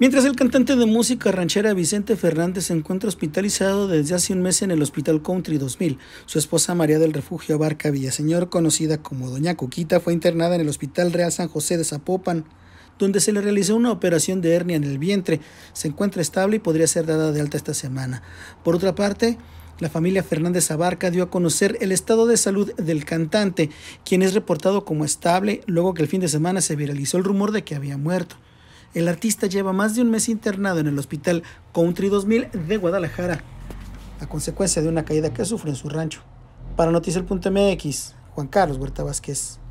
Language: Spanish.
Mientras el cantante de música ranchera Vicente Fernández se encuentra hospitalizado desde hace un mes en el Hospital Country 2000, su esposa María del Refugio Abarca Villaseñor, conocida como Doña Cuquita, fue internada en el Hospital Real San José de Zapopan, donde se le realizó una operación de hernia en el vientre. Se encuentra estable y podría ser dada de alta esta semana. Por otra parte, la familia Fernández Abarca dio a conocer el estado de salud del cantante, quien es reportado como estable luego que el fin de semana se viralizó el rumor de que había muerto. El artista lleva más de un mes internado en el Hospital Country 2000 de Guadalajara, a consecuencia de una caída que sufre en su rancho. Para Noticiel.mx, Juan Carlos Huerta Vázquez.